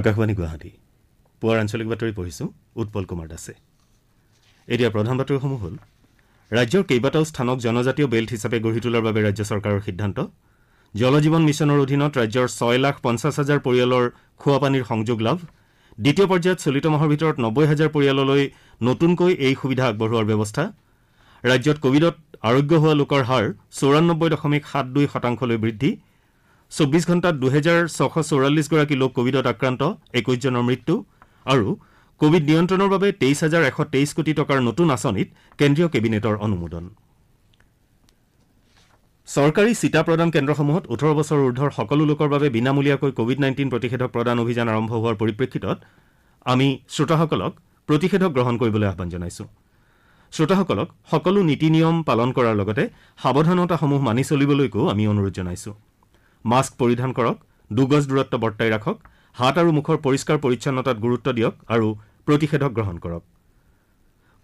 আকাশবাণী গুৱাহাটী পুৱাৰ আঞ্চলিক বাতৰি পঢ়িছো উৎপল কুমাৰ দাসে এতিয়া প্ৰধান বাতৰিসমূহ হ'ল ৰাজ্যৰ কেইবাটাও স্থানক জনজাতীয় বেল্ট হিচাপে গঢ়ি তোলাৰ বাবে ৰাজ্য চৰকাৰৰ সিদ্ধান্ত জল জীৱন মিছনৰ অধীনত ৰাজ্যৰ ছয় লাখ পঞ্চাছ হাজাৰ পৰিয়ালৰ খোৱাপানীৰ সংযোগ লাভ দ্বিতীয় পৰ্যায়ত চলিত মাহৰ ভিতৰত নব্বৈ হাজাৰ পৰিয়াললৈ নতুনকৈ এই সুবিধা আগবঢ়োৱাৰ ব্যৱস্থা ৰাজ্যত কোভিডত আৰোগ্য হোৱা লোকৰ হাৰ চৌৰান্নব্বৈ দশমিক সাত দুই শতাংশলৈ বৃদ্ধি চৌব্বিছ ঘণ্টাত দুহেজাৰ ছশ চৌৰাল্লিছগৰাকী লোক কোভিডত আক্ৰান্ত একৈছজনৰ মৃত্যু আৰু কোভিড নিয়ন্ত্ৰণৰ বাবে তেইছ হাজাৰ এশ তেইছ কোটি টকাৰ নতুন আঁচনিত কেন্দ্ৰীয় কেবিনেটৰ অনুমোদন চৰকাৰী চিটা প্ৰদান কেন্দ্ৰসমূহত ওঠৰ বছৰ ঊৰ্ধৰ সকলো লোকৰ বাবে বিনামূলীয়াকৈ কোভিড নাইণ্টিন প্ৰতিষেধক প্ৰদান অভিযান আৰম্ভ হোৱাৰ পৰিপ্ৰেক্ষিতত আমি শ্ৰোতাসকলক প্ৰতিষেধক গ্ৰহণ কৰিবলৈ আহান জনাইছো শ্ৰোতাসকলক সকলো নীতি নিয়ম পালন কৰাৰ লগতে সাৱধানতাসমূহ মানি চলিবলৈকো আমি অনুৰোধ জনাইছোঁ মাস্ক পৰিধান কৰক দুগজ দূৰত্ব বৰ্তাই ৰাখক হাত আৰু মুখৰ পৰিষ্কাৰ পৰিচ্ছন্নতাত গুৰুত্ব দিয়ক আৰু প্ৰতিষেধক গ্ৰহণ কৰক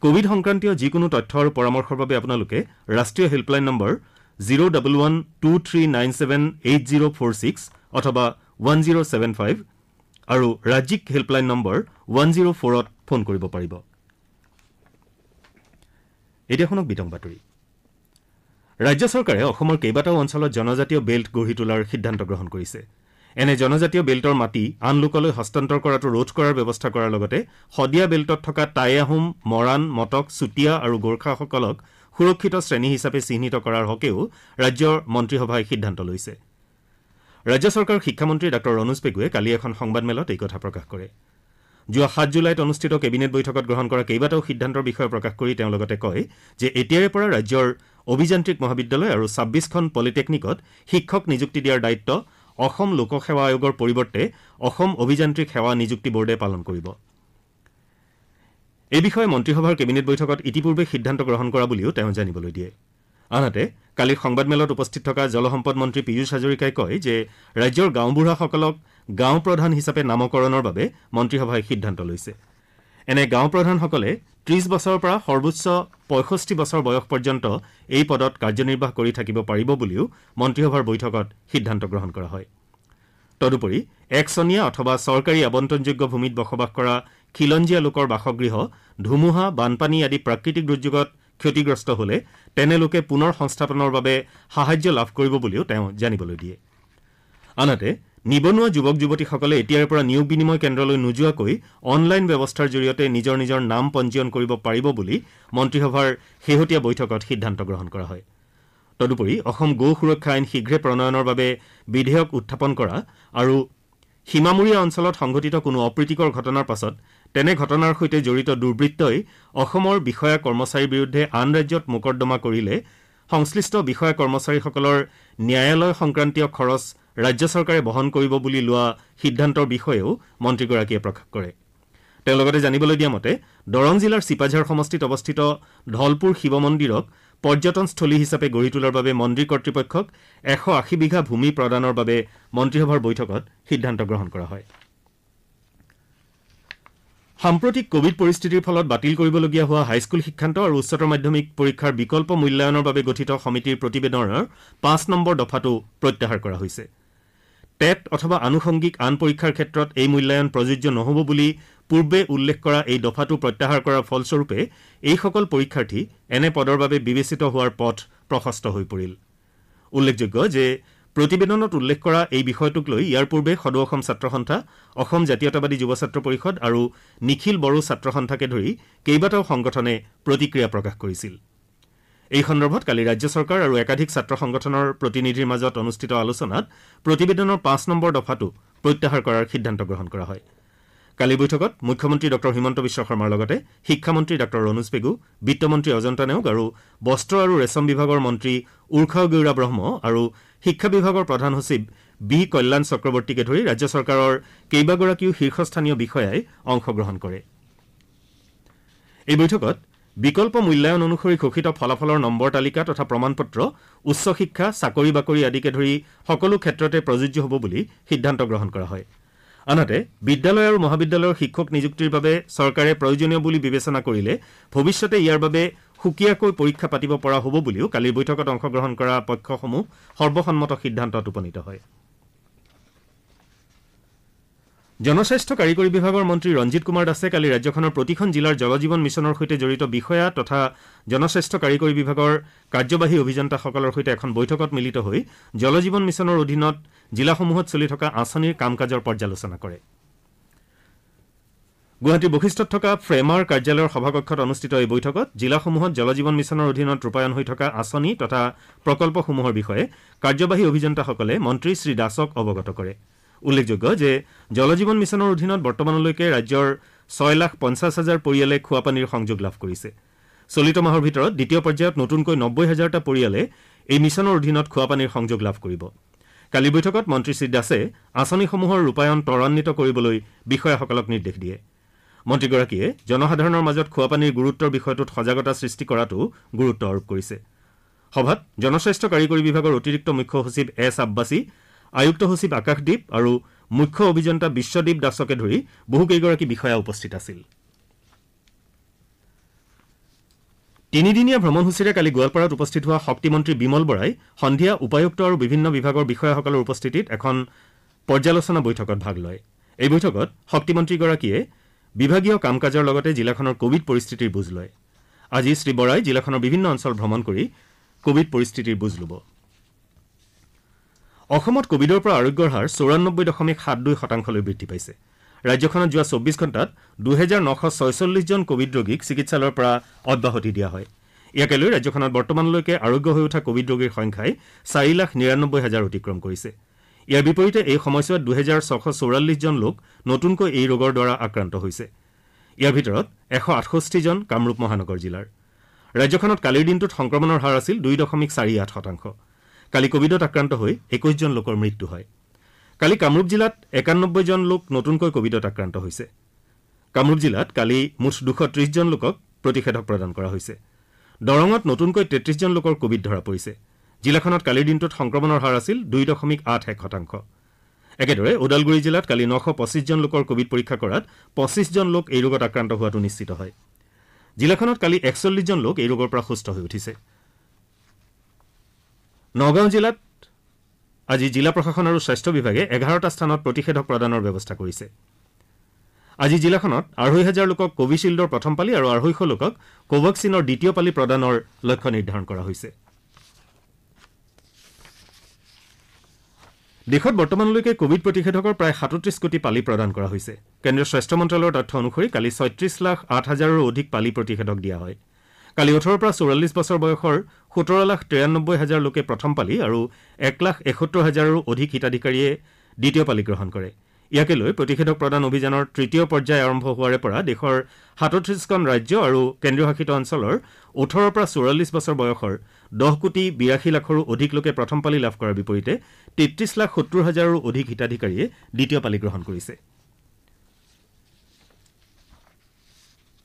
কোভিড সংক্ৰান্তীয় যিকোনো তথ্য আৰু পৰামৰ্শৰ বাবে আপোনালোকে ৰাষ্ট্ৰীয় helpline number zero' double one two three nine seven eight zero' four six অথবা ওৱান জিৰ' ছেভেন ফাইভ আৰু ৰাজ্যিক হেল্পলাইন নম্বৰ ওৱান জিৰ' ফ'ৰত ফোন কৰিব পাৰিব এতিয়া শুনক বিতং বাতৰি ৰাজ্য চৰকাৰে অসমৰ কেইবাটাও অঞ্চলত জনজাতীয় বেল্ট গঢ়ি তোলাৰ সিদ্ধান্ত গ্ৰহণ কৰিছে এনে জনজাতীয় বেল্টৰ মাটি আন লোকলৈ হস্তান্তৰ কৰাটো ৰোধ কৰাৰ ব্যৱস্থা কৰাৰ লগতে শদিয়া বেল্টত থকা টাই আহোম মৰাণ মটক চুতীয়া আৰু গোৰ্খাসকলক সুৰক্ষিত শ্ৰেণী হিচাপে চিহ্নিত কৰাৰ হকেও ৰাজ্যৰ মন্ত্ৰীসভাই সিদ্ধান্ত লৈছে ৰাজ্য চৰকাৰৰ শিক্ষামন্ত্ৰী ডাঃ ৰনোজ পেগুৱে কালি এখন সংবাদমেলত এই কথা প্ৰকাশ কৰে যোৱা সাত জুলাইত অনুষ্ঠিত কেবিনেট বৈঠকত গ্ৰহণ কৰা কেইবাটাও সিদ্ধান্তৰ বিষয়ে প্ৰকাশ কৰি তেওঁ লগতে কয় যে এতিয়াৰে পৰা ৰাজ্যৰ অভিযান্ত্ৰিক মহাবিদ্যালয় আৰু ছাব্বিছখন পলিটেকনিকত শিক্ষক নিযুক্তি দিয়াৰ দায়িত্ব অসম লোকসেৱা আয়োগৰ পৰিৱৰ্তে অসম অভিযান্ত্ৰিক সেৱা নিযুক্তি বোৰ্ডে পালন কৰিব এই বিষয়ে মন্ত্ৰীসভাৰ কেবিনেট বৈঠকত ইতিপূৰ্বে সিদ্ধান্ত গ্ৰহণ কৰা বুলিও তেওঁ জানিবলৈ দিয়ে আনহাতে কালি সংবাদমেলত উপস্থিত থকা জলসম্পদ মন্ত্ৰী পীয়ুষ হাজৰিকাই কয় যে ৰাজ্যৰ গাঁওবুঢ়াসকলক গাঁও প্ৰধান হিচাপে নামকৰণৰ বাবে মন্ত্ৰীসভাই সিদ্ধান্ত লৈছে এনে গাঁও প্ৰধানসকলে ত্ৰিছ বছৰৰ পৰা সৰ্বোচ্চ পঁয়ষষ্ঠি বছৰ বয়স পৰ্যন্ত এই পদত কাৰ্যনিৰ্বাহ কৰি থাকিব পাৰিব বুলিও মন্ত্ৰীসভাৰ বৈঠকত সিদ্ধান্ত গ্ৰহণ কৰা হয় তদুপৰি একচনীয়া অথবা চৰকাৰী আৱণ্টনযোগ্য ভূমিত বসবাস কৰা খিলঞ্জীয়া লোকৰ বাসগৃহ ধুমুহা বানপানী আদি প্ৰাকৃতিক দুৰ্যোগত ক্ষতিগ্ৰস্ত হলে তেনেলোকে পুনৰ সংস্থাপনৰ বাবে সাহায্য লাভ কৰিব বুলিও তেওঁ জানিবলৈ দিয়ে আনহাতে নিবনুৱা যুৱক যুৱতীসকলে এতিয়াৰে পৰা নিয়োগ বিনিময় কেন্দ্ৰলৈ নোযোৱাকৈ অনলাইন ব্যৱস্থাৰ জৰিয়তে নিজৰ নিজৰ নাম পঞ্জীয়ন কৰিব পাৰিব বুলি মন্ত্ৰীসভাৰ শেহতীয়া বৈঠকত সিদ্ধান্ত গ্ৰহণ কৰা হয় তদুপৰি অসম গো সুৰক্ষা আইন শীঘ্ৰে প্ৰণয়নৰ বাবে বিধেয়ক উত্থাপন কৰা আৰু সীমামূৰীয়া অঞ্চলত সংঘটিত কোনো অপ্ৰীতিকৰ ঘটনাৰ পাছত তেনে ঘটনাৰ সৈতে জড়িত দুৰ্বৃত্তই অসমৰ বিষয়া কৰ্মচাৰীৰ বিৰুদ্ধে আন ৰাজ্যত মোকৰ্দমা কৰিলে সংশ্লিষ্ট বিষয়া কৰ্মচাৰীসকলৰ ন্যায়ালয় সংক্ৰান্তীয় খৰচ ৰাজ্য চৰকাৰে বহন কৰিব বুলি লোৱা সিদ্ধান্তৰ বিষয়েও মন্ত্ৰীগৰাকীয়ে প্ৰকাশ কৰে তেওঁ লগতে জানিবলৈ দিয়া মতে দৰং জিলাৰ চিপাঝাৰ সমষ্টিত অৱস্থিত ধলপুৰ শিৱ মন্দিৰক পৰ্যটনস্থলী হিচাপে গঢ়ি তোলাৰ বাবে মন্দিৰ কৰ্তৃপক্ষক এশ আশী বিঘা ভূমি প্ৰদানৰ বাবে মন্ত্ৰীসভাৰ বৈঠকত সিদ্ধান্ত গ্ৰহণ কৰা হয় সাম্প্ৰতিক কোভিড পৰিস্থিতিৰ ফলত বাতিল কৰিবলগীয়া হোৱা হাইস্কুল শিক্ষান্ত আৰু উচ্চতৰ মাধ্যমিক পৰীক্ষাৰ বিকল্প মূল্যায়নৰ বাবে গঠিত সমিতিৰ প্ৰতিবেদনৰ পাঁচ নম্বৰ দফাটো প্ৰত্যাহাৰ কৰা হৈছে টেট অথবা আনুষংগিক আন পৰীক্ষাৰ ক্ষেত্ৰত এই মূল্যায়ন প্ৰযোজ্য নহ'ব বুলি পূৰ্বে উল্লেখ কৰা এই দফাটো প্ৰত্যাহাৰ কৰাৰ ফলস্বৰূপে এইসকল পৰীক্ষাৰ্থী এনে পদৰ বাবে বিবেচিত হোৱাৰ পথ প্ৰশস্ত হৈ পৰিল উল্লেখযোগ্য যে প্ৰতিবেদনত উল্লেখ কৰা এই বিষয়টোক লৈ ইয়াৰ পূৰ্বে সদৌ অসম ছাত্ৰ সন্থা অসম জাতীয়তাবাদী যুৱ ছাত্ৰ পৰিষদ আৰু নিখিল বড়ো ছাত্ৰ সন্থাকে ধৰি কেইবাটাও সংগঠনে প্ৰতিক্ৰিয়া প্ৰকাশ কৰিছিল এই সন্দৰ্ভত কালি ৰাজ্য চৰকাৰ আৰু একাধিক ছাত্ৰ সংগঠনৰ প্ৰতিনিধিৰ মাজত অনুষ্ঠিত আলোচনাত প্ৰতিবেদনৰ পাঁচ নম্বৰ দফাটো প্ৰত্যাহাৰ কৰাৰ সিদ্ধান্ত গ্ৰহণ কৰা হয় কালিৰ বৈঠকত মুখ্যমন্ত্ৰী ডঃ হিমন্ত বিশ্ব শৰ্মাৰ লগতে শিক্ষামন্ত্ৰী ডঃ ৰনোজ পেগু বিত্তমন্ত্ৰী অজন্তা নেওগ আৰু বস্ত্ৰ আৰু ৰেচম বিভাগৰ মন্ত্ৰী উৰ্ষা গৌৰা ব্ৰহ্ম আৰু শিক্ষা বিভাগৰ প্ৰধান সচিব বি কল্যাণ চক্ৰৱৰ্তীকে ধৰি ৰাজ্য চৰকাৰৰ কেইবাগৰাকীও শীৰ্ষস্থানীয় বিষয়াই অংশগ্ৰহণ কৰে এই বৈঠকত বিকল্প মূল্যায়ন অনুসৰি ঘোষিত ফলাফলৰ নম্বৰ তালিকা তথা প্ৰমাণ পত্ৰ উচ্চ শিক্ষা চাকৰি বাকৰি আদিকে ধৰি সকলো ক্ষেত্ৰতে প্ৰযোজ্য হ'ব বুলি সিদ্ধান্ত গ্ৰহণ কৰা হয় আনহাতে বিদ্যালয় আৰু মহাবিদ্যালয়ৰ শিক্ষক নিযুক্তিৰ বাবে চৰকাৰে প্ৰয়োজনীয় বুলি বিবেচনা কৰিলে ভৱিষ্যতে ইয়াৰ বাবে সুকীয়াকৈ পৰীক্ষা পাতিব পৰা হ'ব বুলিও কালিৰ বৈঠকত অংশগ্ৰহণ কৰা পক্ষসমূহ সৰ্বসন্মত সিদ্ধান্তত উপনীত হয় জনস্বাস্থ্য কাৰিকৰী বিভাগৰ মন্ত্ৰী ৰঞ্জিত কুমাৰ দাসে কালি ৰাজ্যখনৰ প্ৰতিখন জিলাৰ জল জীৱন মিছনৰ সৈতে জড়িত বিষয়া তথা জনস্বাস্থ্য কাৰিকৰী বিভাগৰ কাৰ্যবাহী অভিযন্তাসকলৰ সৈতে এখন বৈঠকত মিলিত হৈ জল জীৱন মিছনৰ অধীনত জিলাসমূহত চলি থকা আঁচনিৰ কাম কাজৰ পৰ্যালোচনা কৰে গুৱাহাটীৰ বশিষ্ঠত থকা ফ্ৰেমাৰ কাৰ্যালয়ৰ সভাকক্ষত অনুষ্ঠিত এই বৈঠকত জিলাসমূহত জল জীৱন মিছনৰ অধীনত ৰূপায়ণ হৈ থকা আঁচনি তথা প্ৰকল্পসমূহৰ বিষয়ে কাৰ্যবাহী অভিযন্তাসকলে মন্ত্ৰী শ্ৰীদাসক অৱগত কৰে উল্লেখযোগ্য যে জল জীৱন মিছনৰ অধীনত বৰ্তমানলৈকে ৰাজ্যৰ ছয় লাখ পঞ্চাছ হাজাৰ পৰিয়ালে খোৱাপানীৰ সংযোগ লাভ কৰিছে চলিত মাহৰ ভিতৰত দ্বিতীয় পৰ্যায়ত নতুনকৈ নব্বৈ হাজাৰটা পৰিয়ালে এই মিছনৰ অধীনত খোৱাপানীৰ সংযোগ লাভ কৰিব কালি বৈঠকত মন্ত্ৰী শ্ৰীদাসে আঁচনিসমূহৰ ৰূপায়ণ ত্বৰান্বিত কৰিবলৈ বিষয়াসকলক নিৰ্দেশ দিয়ে মন্ত্ৰীগৰাকীয়ে জনসাধাৰণৰ মাজত খোৱাপানীৰ গুৰুত্বৰ বিষয়টোত সজাগতা সৃষ্টি কৰাটো গুৰুত্ব আৰোপ কৰিছে সভাত জনস্বাস্থ্য কাৰিকৰী বিভাগৰ অতিৰিক্ত মুখ্য সচিব এছ আব্বাছী আয়ুক্ত সচিব আকাশদ্বীপ আৰু মুখ্য অভিযন্তা বিশ্বদ্বীপ দাসকে ধৰি বহুকেইগৰাকী বিষয়া উপস্থিত আছিল তিনিদিনীয়া ভ্ৰমণসূচীৰে কালি গোৱালপাৰাত উপস্থিত হোৱা শক্তিমন্ত্ৰী বিমল বৰাই সন্ধিয়া উপায়ুক্ত আৰু বিভিন্ন বিভাগৰ বিষয়াসকলৰ উপস্থিতিত এখন পৰ্যালোচনা বৈঠকত ভাগ লয় এই বৈঠকত শক্তিমন্ত্ৰীগৰাকীয়ে বিভাগীয় কাম কাজৰ লগতে জিলাখনৰ কোৱিড পৰিস্থিতিৰ বুজ লয় আজি শ্ৰীবৰাই জিলাখনৰ বিভিন্ন অঞ্চল ভ্ৰমণ কৰি কোৱিড পৰিস্থিতিৰ বুজ ল'ব অসমত কোৱিডৰ পৰা আৰোগ্যৰ হাৰ চৌৰান্নব্বৈ দশমিক সাত দুই শতাংশলৈ বৃদ্ধি পাইছে ৰাজ্যখনত যোৱা চৌব্বিছ ঘণ্টাত দুহেজাৰ নশ ছয়চল্লিছজন কোভিড ৰোগীক চিকিৎসালয়ৰ পৰা অব্যাহতি দিয়া হয় ইয়াকে লৈ ৰাজ্যখনত বৰ্তমানলৈকে আৰোগ্য হৈ উঠা কোভিড ৰোগীৰ সংখ্যাই চাৰি লাখ নিৰানব্বৈ হাজাৰ অতিক্ৰম কৰিছে ইয়াৰ বিপৰীতে এই সময়ছোৱাত দুহেজাৰ ছশ চৌৰাল্লিছজন লোক নতুনকৈ এই ৰোগৰ দ্বাৰা আক্ৰান্ত হৈছে ইয়াৰ ভিতৰত এশ আঠষষ্ঠিজন কামৰূপ মহানগৰ জিলাৰ ৰাজ্যখনত কালিৰ দিনটোত সংক্ৰমণৰ হাৰ আছিল দুই দশমিক চাৰি আঠ শতাংশ কালি কোভিডত আক্ৰান্ত হৈ একৈশজন লোকৰ মৃত্যু হয় কালি কামৰূপ জিলাত একানব্বৈজন লোক নতুনকৈ কোভিডত আক্ৰান্ত হৈছে কামৰূপ জিলাত কালি মুঠ দুশ ত্ৰিশজন লোকক প্ৰতিষেধক প্ৰদান কৰা হৈছে দৰঙত নতুনকৈ তেত্ৰিশজন লোকৰ কোভিড ধৰা পৰিছে জিলাখনত কালিৰ দিনটোত সংক্ৰমণৰ হাৰ আছিল দুই দশমিক আঠ এক শতাংশ একেদৰে ওদালগুৰি জিলাত কালি নশ পঁচিছজন লোকৰ কোভিড পৰীক্ষা কৰাত পঁচিছজন লোক এই ৰোগত আক্ৰান্ত হোৱাটো নিশ্চিত হয় জিলাখনত কালি একচল্লিছজন লোক এই ৰোগৰ পৰা সুস্থ হৈ উঠিছে নগাঁও জিলাত আজি জিলা প্ৰশাসন আৰু স্বাস্থ্য বিভাগে এঘাৰটা স্থানত প্ৰতিষেধক প্ৰদানৰ ব্যৱস্থা কৰিছে আজি জিলাখনত আঢ়ৈ হাজাৰ লোকক কোভিশ্বিল্ডৰ প্ৰথম পালি আৰু আঢ়ৈশ লোকক কোভেক্সিনৰ দ্বিতীয় পালি প্ৰদানৰ লক্ষ্য নিৰ্ধাৰণ কৰা হৈছে দেশত বৰ্তমানলৈকে কোভিড প্ৰতিষেধকৰ প্ৰায় সাতত্ৰিশ কোটি পালি প্ৰদান কৰা হৈছে কেন্দ্ৰীয় স্বাস্থ্য মন্ত্ৰালয়ৰ তথ্য অনুসৰি কালি ছয়ত্ৰিশ লাখ আঠ হাজাৰৰো অধিক পালি প্ৰতিষেধক দিয়া হয় কালি ওঠৰৰ পৰা চৌৰাল্লিছ বছৰ বয়সৰ সোতৰ লাখ তিৰান্নব্বৈ হাজাৰ লোকে প্ৰথম পালি আৰু এক লাখ এসত্তৰ হাজাৰৰো অধিক হিতাধিকাৰীয়ে দ্বিতীয় পালি গ্ৰহণ কৰে ইয়াকে লৈ প্ৰতিষেধক প্ৰদান অভিযানৰ তৃতীয় পৰ্যায় আৰম্ভ হোৱাৰে পৰা দেশৰ সাতত্ৰিছখন ৰাজ্য আৰু কেন্দ্ৰীয় শাসিত অঞ্চলৰ ওঠৰৰ পৰা চৌৰাল্লিছ বছৰ বয়সৰ দহ কোটি বিৰাশী লাখৰো অধিক লোকে প্ৰথম পালি লাভ কৰাৰ বিপৰীতে তেত্ৰিছ লাখ সত্তৰ হাজাৰৰো অধিক হিতাধিকাৰীয়ে দ্বিতীয় পালি গ্ৰহণ কৰিছে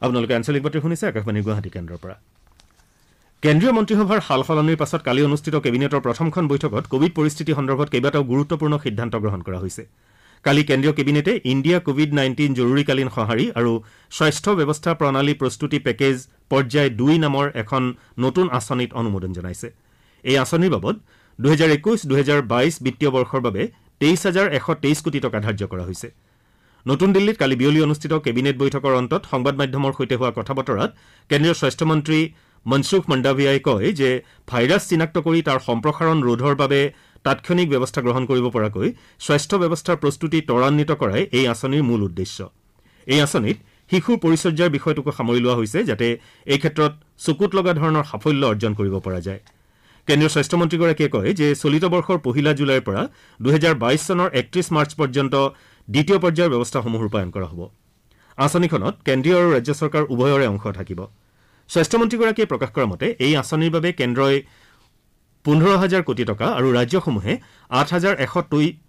আপোনালোকে আঞ্চলিক বাতৰি শুনিছে আকাশবাণী গুৱাহাটী কেন্দ্ৰৰ পৰা কেন্দ্ৰীয় মন্ত্ৰীসভাৰ সাল সলনিৰ পাছত কালি অনুষ্ঠিত কেবিনেটৰ প্ৰথমখন বৈঠকত কোভিড পৰিস্থিতি সন্দৰ্ভত কেইবাটাও গুৰুত্বপূৰ্ণ সিদ্ধান্ত গ্ৰহণ কৰা হৈছে কালি কেন্দ্ৰীয় কেবিনেটে ইণ্ডিয়া কোভিড নাইণ্টিন জৰুৰীকালীন সঁহাৰি আৰু স্বাস্থ্য ব্যৱস্থা প্ৰণালী প্ৰস্তুতি পেকেজ পৰ্যায় দুই নামৰ এখন নতুন আঁচনিত অনুমোদন জনাইছে এই আঁচনিৰ বাবদ দুহেজাৰ একৈছ দুহেজাৰ বাইছ বিত্তীয় বৰ্ষৰ বাবে তেইছ হাজাৰ এশ তেইছ কোটি টকা ধাৰ্য কৰা হৈছে নতুন দিল্লীত কালি বিয়লি অনুষ্ঠিত কেবিনেট বৈঠকৰ অন্তত সংবাদ মাধ্যমৰ সৈতে হোৱা কথা বতৰাত কেন্দ্ৰীয় স্বাস্থ্যমন্ত্ৰী মনসুখ মণ্ডাভিয়াই কয় যে ভাইৰাছ চিনাক্ত কৰি তাৰ সম্প্ৰসাৰণ ৰোধৰ বাবে তাৎক্ষণিক ব্যৱস্থা গ্ৰহণ কৰিব পৰাকৈ স্বাস্থ্য ব্যৱস্থাৰ প্ৰস্তুতি ত্বৰান্বিত কৰাই এই আঁচনিৰ মূল উদ্দেশ্য এই আঁচনিত শিশুৰ পৰিচৰ্যাৰ বিষয়টোকো সামৰি লোৱা হৈছে যাতে এই ক্ষেত্ৰত চকুত লগা ধৰণৰ সাফল্য অৰ্জন কৰিব পৰা যায় কেন্দ্ৰীয় স্বাস্থ্যমন্ত্ৰীগৰাকীয়ে কয় যে চলিত বৰ্ষৰ পহিলা জুলাইৰ পৰা দুহেজাৰ বাইছ চনৰ একত্ৰিছ মাৰ্চ পৰ্যন্ত দ্বিতীয় পৰ্যায়ৰ ব্যৱস্থাসমূহ ৰূপায়ণ কৰা হ'ব আঁচনিখনত কেন্দ্ৰীয় আৰু ৰাজ্য চৰকাৰ উভয়ৰে অংশ থাকিব স্বাস্থ্যমন্ত্ৰীগৰাকীয়ে প্ৰকাশ কৰা মতে এই আঁচনিৰ বাবে কেন্দ্ৰই পোন্ধৰ হাজাৰ কোটি টকা আৰু ৰাজ্যসমূহে আঠ হাজাৰ এশ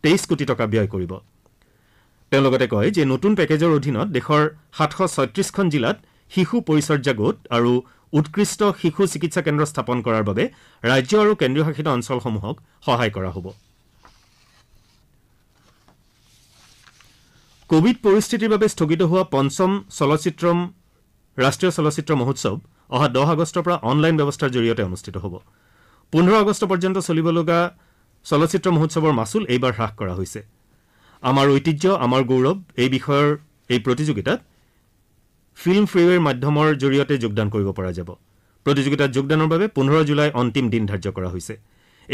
তেইছ কোটি টকা ব্যয় কৰিব তেওঁ লগতে কয় যে নতুন পেকেজৰ অধীনত দেশৰ সাতশ ছয়ত্ৰিশখন জিলাত শিশু পৰিচৰ্যা গোট আৰু উৎকৃষ্ট শিশু চিকিৎসা কেন্দ্ৰ স্থাপন কৰাৰ বাবে ৰাজ্য আৰু কেন্দ্ৰীয় শাসিত অঞ্চলসমূহক সহায় কৰা হ'ব কোভিড পৰিস্থিতিৰ বাবে স্থগিত হোৱা পঞ্চম চলচ্চিত্ৰ ৰাষ্ট্ৰীয় চলচ্চিত্ৰ মহোৎসৱ অহা দহ আগষ্টৰ পৰা অনলাইন ব্যৱস্থাৰ জৰিয়তে অনুষ্ঠিত হ'ব পোন্ধৰ আগষ্ট পৰ্যন্ত চলিব লগা চলচ্চিত্ৰ মহোৎসৱৰ মাচুল এইবাৰ হ্ৰাস কৰা হৈছে আমাৰ ঐতিহ্য আমাৰ গৌৰৱ এই বিষয়ৰ এই প্ৰতিযোগিতাত ফিল্ম ফ্ৰিৱেৰ মাধ্যমৰ জৰিয়তে যোগদান কৰিব পৰা যাব প্ৰতিযোগিতাত যোগদানৰ বাবে পোন্ধৰ জুলাই অন্তিম দিন ধাৰ্য কৰা হৈছে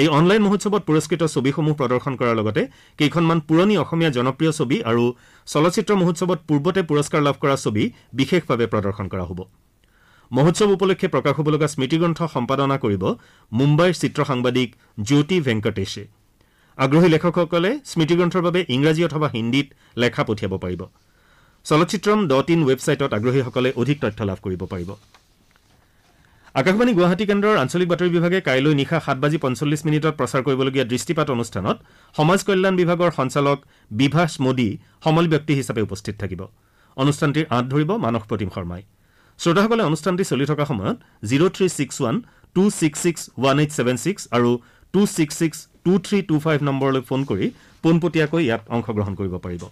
এই অনলাইন মহোৎসৱত পুৰস্কৃত ছবিসমূহ প্ৰদৰ্শন কৰাৰ লগতে কেইখনমান পুৰণি অসমীয়া জনপ্ৰিয় ছবি আৰু চলচ্চিত্ৰ মহোৎসৱত পূৰ্বতে পুৰস্কাৰ লাভ কৰা ছবি বিশেষভাৱে প্ৰদৰ্শন কৰা হ'ব মহোৎসৱ উপলক্ষে প্ৰকাশ হ'ব লগা স্মৃতিগ্ৰন্থ সম্পাদনা কৰিব মুম্বাইৰ চিত্ৰ সাংবাদিক জ্যোতি ভেংকটেশে আগ্ৰহী লেখকসকলে স্মৃতিগ্ৰন্থৰ বাবে ইংৰাজী অথবা হিন্দীত লেখা পঠিয়াব পাৰিব চলচ্চিত্ৰম ডট ইন ৱেবছাইটত আগ্ৰহীসকলে অধিক তথ্য লাভ কৰিব পাৰিব আকাশবাণী গুৱাহাটী কেন্দ্ৰৰ আঞ্চলিক বাতৰি বিভাগে কাইলৈ নিশা সাত বাজি পঞ্চল্লিছ মিনিটত প্ৰচাৰ কৰিবলগীয়া দৃষ্টিপাত অনুষ্ঠানত সমাজ কল্যাণ বিভাগৰ সঞ্চালক বিভাষ মোদী সমল ব্যক্তি হিচাপে উপস্থিত থাকিব অনুষ্ঠানটিৰ আঁত ধৰিব মানস প্ৰতিম শৰ্মাই শ্ৰোতাসকলে অনুষ্ঠানটি চলি থকা সময়ত zero' three six one two six six one eight seven six আৰু two six six two three two five নম্বৰলৈ ফোন কৰি পোনপটীয়াকৈ ইয়াত অংশগ্ৰহণ কৰিব পাৰিব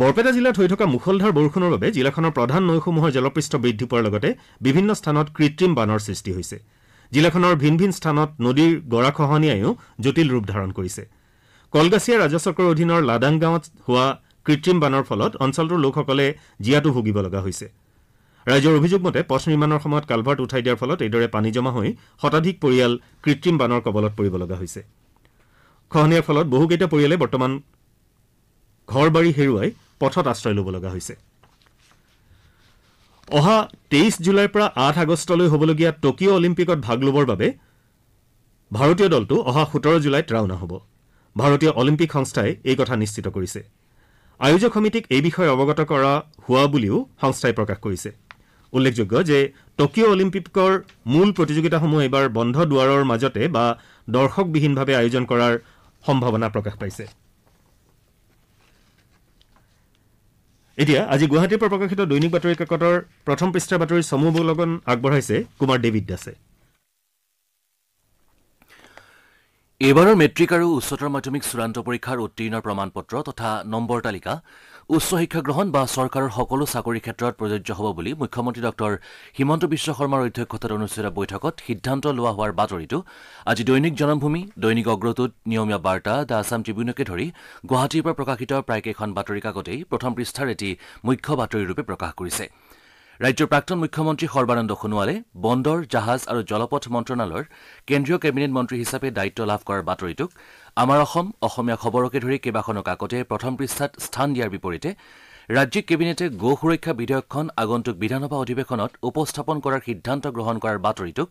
বৰপেটা জিলাত হৈ থকা মুখলধাৰ বৰষুণৰ বাবে জিলাখনৰ প্ৰধান নৈসমূহৰ জলপৃষ্ঠ বৃদ্ধি পোৱাৰ লগতে বিভিন্ন স্থানত কৃত্ৰিম বানৰ সৃষ্টি হৈছে জিলাখনৰ ভিন ভিন স্থানত নদীৰ গৰা খহনীয়াইও জটিল ৰূপ ধাৰণ কৰিছে কলগাছিয়া ৰাজচক্ৰৰ অধীনৰ লাডাং গাঁৱত হোৱা কৃত্ৰিম বানৰ ফলত অঞ্চলটোৰ লোকসকলে জীয়াতো ভুগিব লগা হৈছে ৰাইজৰ অভিযোগ মতে পথ নিৰ্মাণৰ সময়ত কালভাৰ্ট উঠাই দিয়াৰ ফলত এইদৰে পানী জমা হৈ শতাধিক পৰিয়াল কৃত্ৰিম বানৰ কবলত পৰিব লগা হৈছে খহনীয়াৰ ফলত বহুকেইটা পৰিয়ালে বৰ্তমান ঘৰ বাৰী হেৰুৱাই পথত আশ্ৰয় ল'ব লগা হৈছে অহা তেইছ জুলাইৰ পৰা আঠ আগষ্টলৈ হ'বলগীয়া টকিঅ' অলিম্পিকত ভাগ ল'বৰ বাবে ভাৰতীয় দলটো অহা সোতৰ জুলাইত ৰাওনা হ'ব ভাৰতীয় অলিম্পিক সংস্থাই এই কথা নিশ্চিত কৰিছে আয়োজক সমিতিক এই বিষয়ে অৱগত কৰা হোৱা বুলিও সংস্থাই প্ৰকাশ কৰিছে উল্লেখযোগ্য যে টকিঅ' অলিম্পিকৰ মূল প্ৰতিযোগিতাসমূহ এইবাৰ বন্ধ দুৱাৰৰ মাজতে বা দৰ্শকবিহীনভাৱে আয়োজন কৰাৰ সম্ভাৱনা প্ৰকাশ পাইছে এতিয়া আজি গুৱাহাটীৰ পৰা প্ৰকাশিত দৈনিক বাতৰি কাকতৰ প্ৰথম পৃষ্ঠা বাতৰি চমুবলগন আগবঢ়াইছে কুমাৰ ডেভিড দাসে এইবাৰৰ মেট্ৰিক আৰু উচ্চতৰ মাধ্যমিক চূড়ান্ত পৰীক্ষাৰ উত্তীৰ্ণৰ প্ৰমাণ পত্ৰ তথা নম্বৰ তালিকা উচ্চ শিক্ষা গ্ৰহণ বা চৰকাৰৰ সকলো চাকৰি ক্ষেত্ৰত প্ৰযোজ্য হ'ব বুলি মুখ্যমন্ত্ৰী ডঃ হিমন্ত বিশ্ব শৰ্মাৰ অধ্যক্ষতাত অনুষ্ঠিত বৈঠকত সিদ্ধান্ত লোৱা হোৱাৰ বাতৰিটো আজি দৈনিক জনমভূমি দৈনিক অগ্ৰদূত নিয়মীয়া বাৰ্তা দ্য আছাম ট্ৰিবিউনকে ধৰি গুৱাহাটীৰ পৰা প্ৰকাশিত প্ৰায়কেইখন বাতৰি কাকতেই প্ৰথম পৃষ্ঠাৰ এটি মুখ্য বাতৰিৰূপে প্ৰকাশ কৰিছে ৰাজ্যৰ প্ৰাক্তন মুখ্যমন্ত্ৰী সৰ্বানন্দ সোণোৱালে বন্দৰ জাহাজ আৰু জলপথ মন্ত্ৰণালয়ৰ কেন্দ্ৰীয় কেবিনেট মন্ত্ৰী হিচাপে দায়িত্ব লাভ কৰাৰ বাতৰিটোক আমাৰ অসম অসমীয়া খবৰকে ধৰি কেইবাখনো কাকতে প্ৰথম পৃষ্ঠাত স্থান দিয়াৰ বিপৰীতে ৰাজ্যিক কেবিনেটে গো সুৰক্ষা বিধেয়কখন আগন্তুক বিধানসভা অধিৱেশনত উপস্থাপন কৰাৰ সিদ্ধান্ত গ্ৰহণ কৰাৰ বাতৰিটোক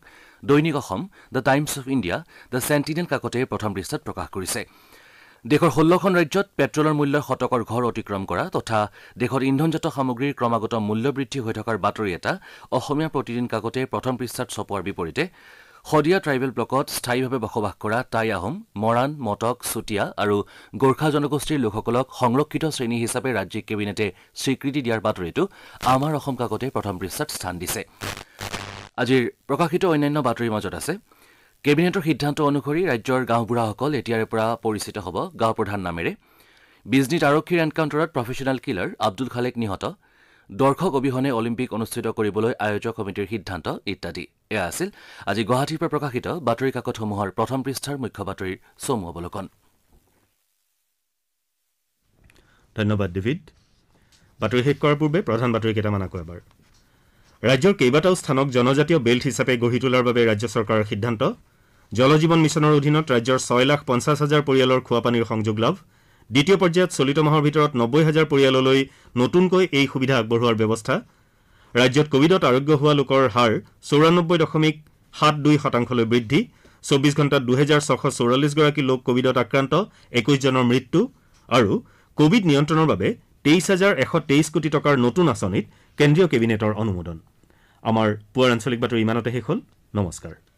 Dainik Asam the Times of India the Sentinel কাকতে প্ৰথম পৃষ্ঠাত প্ৰকাশ কৰিছে দেশৰ ষোল্লখন ৰাজ্যত পেট্ৰলৰ মূল্য শতকৰ ঘৰ অতিক্ৰম কৰা তথা দেশত ইন্ধনজাত সামগ্ৰীৰ ক্ৰমাগত মূল্যবৃদ্ধি হৈ থকাৰ বাতৰি এটা অসমীয়া প্ৰতিদিন কাকতে প্ৰথম পৃষ্ঠাত চপোৱাৰ বিপৰীতে শদিয়া ট্ৰাইবেল ব্লকত স্থায়ীভাৱে বসবাস কৰা টাই আহোম মৰাণ মটক চুতীয়া আৰু গোৰ্খা জনগোষ্ঠীৰ লোকসকলক সংৰক্ষিত শ্ৰেণী হিচাপে ৰাজ্যিক কেবিনেটে স্বীকৃতি দিয়াৰ বাতৰিটো আমাৰ অসম কাকতে প্ৰথম পৃষ্ঠাত স্থান দিছে আজিৰ প্ৰকাশিত অন্যান্য বাতৰিৰ মাজত আছে কেবিনেটৰ সিদ্ধান্ত অনুসৰি ৰাজ্যৰ গাঁওবুঢ়াসকল এতিয়াৰে পৰা পৰিচিত হ'ব গাঁওপ্ৰধান নামেৰে বিজনীত আৰক্ষীৰ এনকাউণ্টাৰত প্ৰফেচনেল কিলাৰ আব্দুল খালেক নিহত দৰ্শক অবিহনে অলিম্পিক অনুষ্ঠিত কৰিবলৈ আয়োজক কমিটিৰ সিদ্ধান্ত ইত্যাদি এয়া আছিল আজি গুৱাহাটীৰ পৰা প্ৰকাশিত বাতৰি কাকতসমূহৰ প্ৰথম পৃষ্ঠাৰ মুখ্য বাতৰিৰ চমু অৱলোকন ৰাজ্যৰ কেইবাটাও স্থানক জনজাতীয় বেল্ট হিচাপে গঢ়ি তোলাৰ বাবে ৰাজ্য চৰকাৰৰ সিদ্ধান্ত জল জীৱন মিছনৰ অধীনত ৰাজ্যৰ ছয় লাখ পঞ্চাছ হাজাৰ পৰিয়ালৰ খোৱাপানীৰ সংযোগ লাভ দ্বিতীয় পৰ্যায়ত চলিত মাহৰ ভিতৰত নব্বৈ হাজাৰ পৰিয়াললৈ নতুনকৈ এই সুবিধা আগবঢ়োৱাৰ ব্যৱস্থা ৰাজ্যত কোভিডত আৰোগ্য হোৱা লোকৰ হাৰ চৌৰান্নব্বৈ দশমিক সাত দুই শতাংশলৈ বৃদ্ধি চৌবিছ ঘণ্টাত দুহেজাৰ ছশ চৌৰাল্লিছগৰাকী লোক কোভিডত আক্ৰান্ত একৈশজনৰ মৃত্যু আৰু কোভিড নিয়ন্ত্ৰণৰ বাবে তেইছ হাজাৰ এশ তেইছ কোটি টকাৰ নতুন আঁচনিত কেন্দ্ৰীয় কেবিনেটৰ অনুমোদন আমাৰ পুৱাৰ আঞ্চলিক বাতৰি ইমানতে শেষ হ'ল নমস্কাৰ